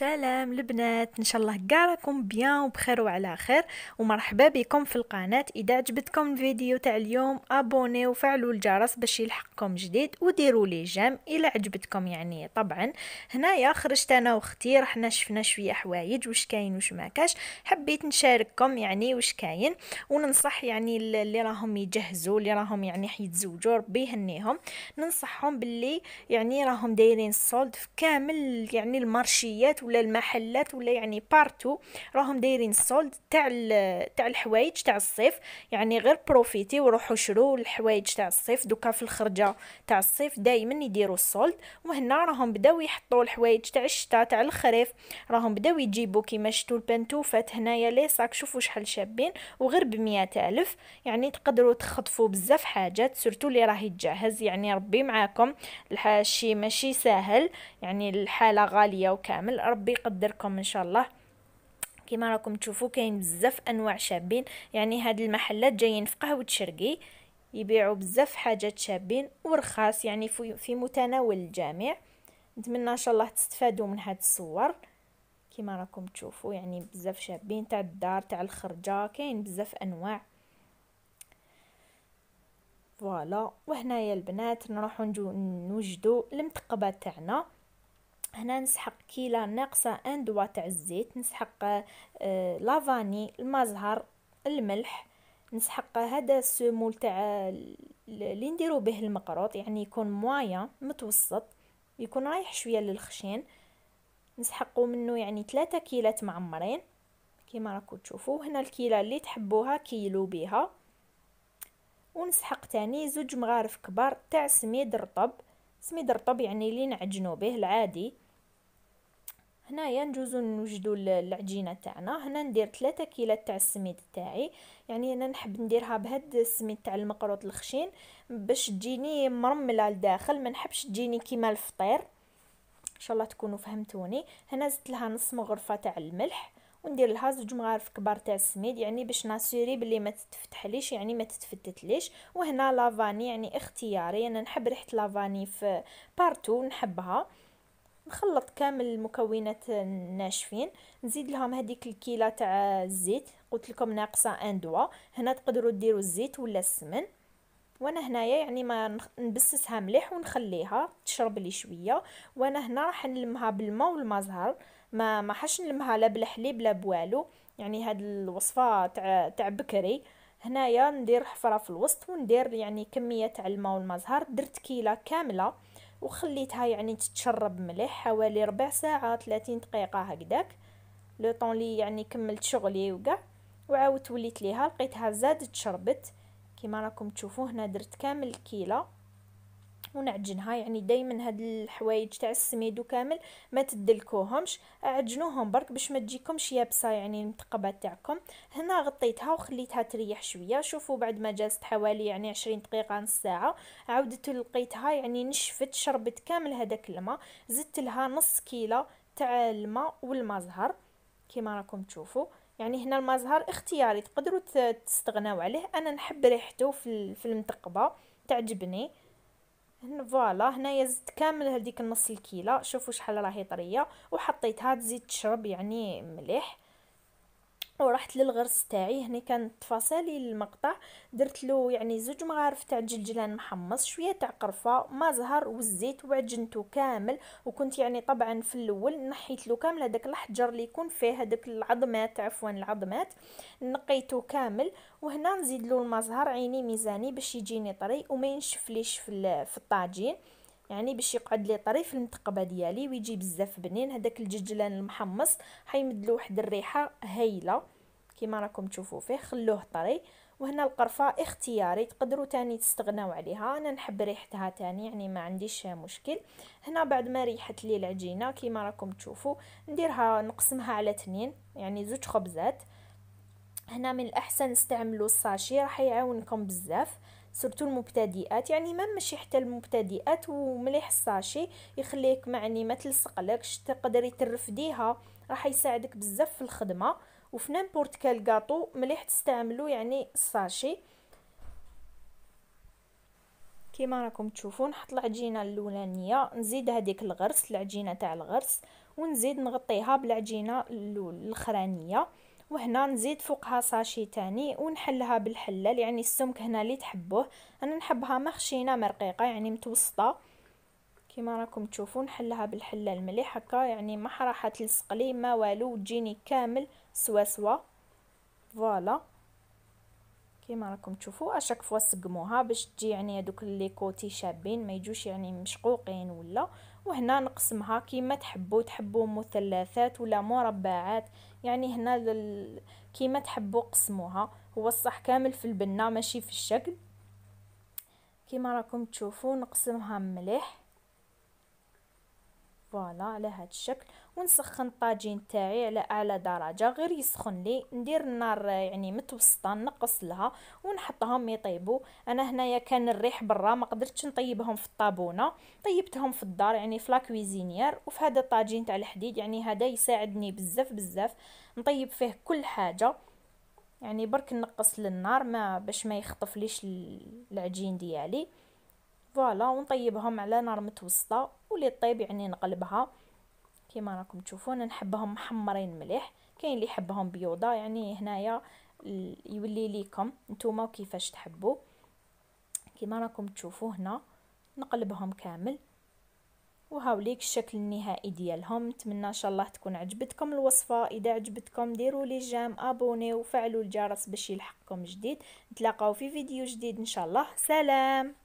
سلام البنات ان شاء الله كاع راكم بيان وبخير وعلى خير ومرحبا بكم في القناه اذا عجبتكم الفيديو تاع اليوم ابوني وفعلوا الجرس باش يلحقكم جديد وديروا لي جيم الا عجبتكم يعني طبعا هنايا خرجت انا واختي رحنا شفنا شويه حوايج واش كاين واش ما كاش حبيت نشارككم يعني واش كاين وننصح يعني اللي راهم يجهزوا اللي راهم يعني حيتزوجوا ربي يهنيهم ننصحهم باللي يعني راهم دايرين الصولد في كامل يعني المارشيات ولا المحلات ولا يعني بارتو راهم دايرين سولد تاع تاع الحوايج تاع الصيف يعني غير بروفيتي وروحوا شرو الحوايج تاع الصيف دوكا في الخرجه تاع الصيف دائما يديروا السولد وهنا راهم بداو يحطوا الحوايج تاع الشتاء تاع الخريف راهم بداو يجيبوا كيما شتو البنتوفات هنايا لي ساك شوفوا شحال شابين وغير بمئة ألف يعني تقدروا تخطفوا بزاف حاجات سورتو اللي راهي تجهز يعني ربي معاكم الشي ماشي ساهل يعني الحاله غاليه وكامل ربي يقدركم ان شاء الله كما راكم تشوفوا كاين بزاف انواع شابين يعني هاد المحلات جايين في قهوه شرقي يبيعوا بزاف حاجات شابين ورخاص يعني في متناول الجميع نتمنى ان شاء الله تستفادوا من هاد الصور كما راكم تشوفوا يعني بزاف شابين تاع الدار تاع الخرجه كاين بزاف انواع فوالا وهنايا البنات نروحو نوجدو المتقبه تاعنا هنا نسحق كيلة ناقصة ان دوا تاع الزيت نسحق آه، لافاني المزهر الملح نسحق هذا السمول تاع اللي نديرو به المقروط يعني يكون موايا متوسط يكون رايح شويه للخشين نسحقو منه يعني ثلاثة كيلات معمرين كيما راكو تشوفوا هنا الكيله اللي تحبوها كيلو بها ونسحق تاني زوج مغارف كبار تاع سميد رطب سميد رطب يعني اللي نعجنو به العادي هنايا نجوزو نوجدو العجينه تاعنا هنا ندير 3 كيلات تاع السميد تاعي يعني انا نحب نديرها بهاد السميد تاع المقروط الخشين باش تجيني مرمله لداخل ما نحبش تجيني كيما الفطير ان شاء الله تكونوا فهمتوني هنا زدت لها نص مغرفه تاع الملح وندير لها زوج مغارف كبار تاع السميد يعني باش ناسوري بلي ما تتفتحليش يعني ما تتفتتليش وهنا لافاني يعني اختياري انا نحب ريحه لافاني في بارتو نحبها نخلط كامل المكونات الناشفين نزيد لهم هذيك الكيله تاع الزيت قلت لكم ناقصه دوا هنا تقدروا ديروا الزيت ولا السمن وانا هنايا يعني ما نبسسها مليح ونخليها تشرب لي شويه وانا هنا راح نلمها بالماء والماء زهر ما ما حش نلمها لا بالحليب لا بوالو يعني هاد الوصفه تاع تاع بكري هنايا ندير حفره في الوسط وندير يعني كميه تاع الماء والماء زهر درت كيله كامله وخليتها يعني تتشرب مليح حوالي ربع ساعه 30 دقيقه هكذاك لو طون لي يعني كملت شغلي وكاع وعاودت وليت ليها لقيتها زادت شربت كما راكم تشوفوا هنا درت كامل الكيله ونعجنها يعني دائما هاد الحوايج تاع السميدو كامل ما تدلكوهمش عجنوهم برك باش ما تجيكمش يابسه يعني المتقبه تاعكم هنا غطيتها وخليتها تريح شويه شوفوا بعد ما جازت حوالي يعني 20 دقيقه نص ساعه عاودت لقيتها يعني نشفت شربت كامل هذاك الماء زدت لها نص كيلو تاع الماء والمزهر كما راكم تشوفوا يعني هنا المزهر اختياري تقدروا تستغناو عليه انا نحب ريحته في المتقبه تعجبني هنا فوالا هنايا زدت كامل هذيك النص الكيله شوفوا شحال راهي طريه وحطيتها تزيد تشرب يعني مليح ورحت للغرس تاعي هنا كانت تفاصيلي المقطع درت له يعني زوج مغارف تاع الجلجلان محمص شويه تاع قرفه ما زهر والزيت وعجنته كامل وكنت يعني طبعا في الاول نحيت له كامل هذاك الحجر اللي يكون فيه هذاك العظمات عفوا العظمات نقيته كامل وهنا نزيد له المزهر عيني ميزاني باش يجيني طري وما ينشفليش في الطاجين يعني باش يقعد لي طري في ديالي ويجي بزاف بنين هذاك الججلان المحمص حيمد له واحد الريحه هايله كما راكم تشوفوا فيه خلوه طري وهنا القرفه اختياري تقدروا تاني تستغناو عليها انا نحب ريحتها تاني يعني ما عنديش مشكل هنا بعد ما ريحت لي العجينه كما راكم تشوفوا نديرها نقسمها على اثنين يعني زوج خبزات هنا من الاحسن استعملوا الساشي راح يعاونكم بزاف سورتو المبتدئات يعني ما مشي حتى المبتدئات ومليح الساشي يخليك معني ما تلصقلكش تقدري ترفديها راح يساعدك بزاف في الخدمه وفي نيمبورت كال كاطو مليح تستعملو يعني الساشي كيما راكم تشوفون نحط العجينه الاولانيه نزيد هذيك الغرس العجينه تاع الغرس ونزيد نغطيها بالعجينه الاخرانيه وهنا نزيد فوقها ساشي تاني ونحلها بالحلال يعني السمك هنا اللي تحبوه انا نحبها مخشينه مرقيقه يعني متوسطه كما راكم تشوفون نحلها بالحلال مليح هكا يعني ما راح تلصق لي ما والو تجيني كامل سوا سوا فوالا كيما راكم تشوفوا اشاك فوا سقموها باش تجي يعني هذوك لي كوتي شابين ما يجوش يعني مشقوقين ولا وهنا نقسمها كيما تحبوا تحبوا مثلثات ولا مربعات يعني هنا لل... كيما تحبوا قسموها هو الصح كامل في البنه ماشي في الشكل كيما راكم تشوفوا نقسمها مليح فوالا على هذا الشكل ونسخن الطاجين تاعي على اعلى درجه غير يسخن لي ندير النار يعني متوسطه نقص لها ونحطهم يطيبوا انا هنايا كان الريح برا ما قدرتش نطيبهم في الطابونه طيبتهم في الدار يعني في لاكويزينيير وفي هذا الطاجين تاع الحديد يعني هذا يساعدني بزاف بزاف نطيب فيه كل حاجه يعني برك نقص للنار ما باش ما يخطف ليش العجين ديالي فوالا ونطيبهم على نار متوسطه ولي طيب يعني نقلبها كيما راكم تشوفون نحبهم محمرين مليح كاين اللي يحبهم بيوضه يعني هنايا يولي ليكم نتوما كيفاش تحبوا كيما راكم تشوفوا هنا نقلبهم كامل وهاوليك الشكل النهائي ديالهم نتمنى ان شاء الله تكون عجبتكم الوصفه اذا عجبتكم ديروا لي جام ابوني وفعلوا الجرس باش يلحقكم جديد نتلاقاو في فيديو جديد ان شاء الله سلام